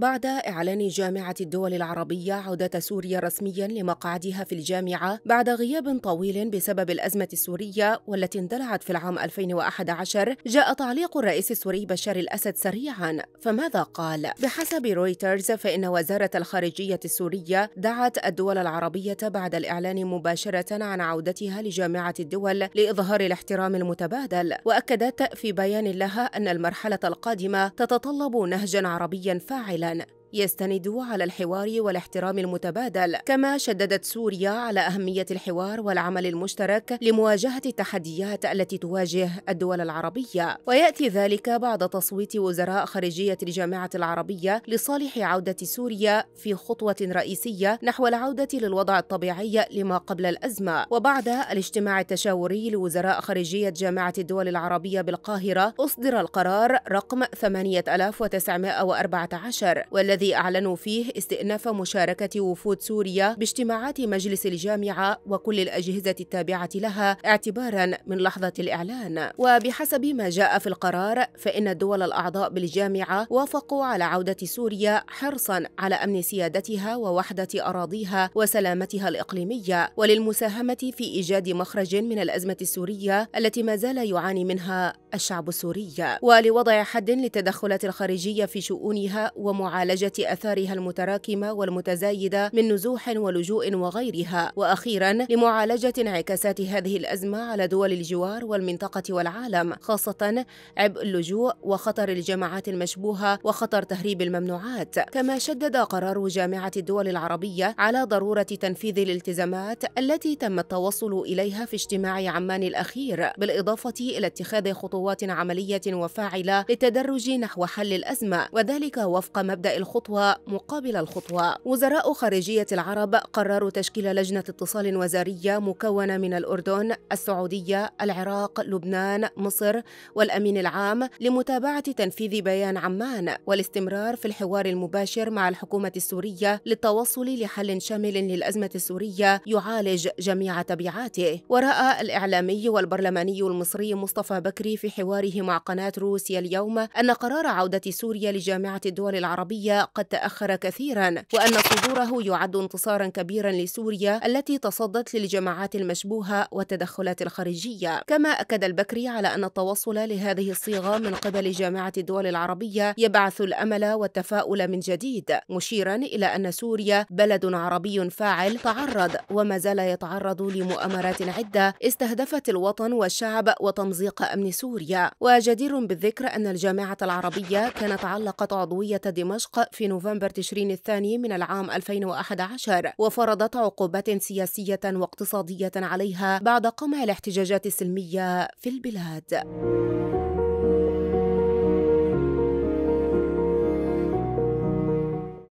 بعد إعلان جامعة الدول العربية عودة سوريا رسميا لمقعدها في الجامعة بعد غياب طويل بسبب الأزمة السورية والتي اندلعت في العام 2011 جاء تعليق الرئيس السوري بشار الأسد سريعا فماذا قال؟ بحسب رويترز فإن وزارة الخارجية السورية دعت الدول العربية بعد الإعلان مباشرة عن عودتها لجامعة الدول لإظهار الاحترام المتبادل وأكدت في بيان لها أن المرحلة القادمة تتطلب نهجا عربيا فاعلا الإنسان يستند على الحوار والاحترام المتبادل كما شددت سوريا على أهمية الحوار والعمل المشترك لمواجهة التحديات التي تواجه الدول العربية ويأتي ذلك بعد تصويت وزراء خارجية الجامعة العربية لصالح عودة سوريا في خطوة رئيسية نحو العودة للوضع الطبيعي لما قبل الأزمة وبعد الاجتماع التشاوري لوزراء خارجية جامعة الدول العربية بالقاهرة أصدر القرار رقم 8914 والذي الذي أعلنوا فيه استئناف مشاركة وفود سوريا باجتماعات مجلس الجامعة وكل الأجهزة التابعة لها اعتبارا من لحظة الإعلان وبحسب ما جاء في القرار فإن الدول الأعضاء بالجامعة وافقوا على عودة سوريا حرصا على أمن سيادتها ووحدة أراضيها وسلامتها الإقليمية وللمساهمة في إيجاد مخرج من الأزمة السورية التي ما زال يعاني منها الشعب السوري ولوضع حد للتدخلات الخارجية في شؤونها ومعالجة أثارها المتراكمة والمتزايدة من نزوح ولجوء وغيرها وأخيرا لمعالجة انعكاسات هذه الأزمة على دول الجوار والمنطقة والعالم خاصة عبء اللجوء وخطر الجماعات المشبوهة وخطر تهريب الممنوعات كما شدد قرار جامعة الدول العربية على ضرورة تنفيذ الالتزامات التي تم التوصل إليها في اجتماع عمان الأخير بالإضافة إلى اتخاذ خطوات عملية وفاعلة للتدرج نحو حل الأزمة وذلك وفق مبدأ الخطوة خطوة مقابل الخطوة وزراء خارجية العرب قرروا تشكيل لجنة اتصال وزارية مكونة من الأردن، السعودية، العراق، لبنان، مصر والأمين العام لمتابعة تنفيذ بيان عمان والاستمرار في الحوار المباشر مع الحكومة السورية للتوصل لحل شامل للأزمة السورية يعالج جميع تبعاته ورأى الإعلامي والبرلماني المصري مصطفى بكري في حواره مع قناة روسيا اليوم أن قرار عودة سوريا لجامعة الدول العربية قد تأخر كثيرا وأن صدوره يعد انتصارا كبيرا لسوريا التي تصدت للجماعات المشبوهة والتدخلات الخارجية كما أكد البكري على أن التوصل لهذه الصيغة من قبل جامعة الدول العربية يبعث الأمل والتفاؤل من جديد مشيرا إلى أن سوريا بلد عربي فاعل تعرض وما زال يتعرض لمؤامرات عدة استهدفت الوطن والشعب وتمزيق أمن سوريا وجدير بالذكر أن الجامعة العربية كانت علقت عضوية دمشق في في نوفمبر تشرين الثاني من العام 2011 وفرضت عقوبات سياسية واقتصادية عليها بعد قمع الاحتجاجات السلمية في البلاد.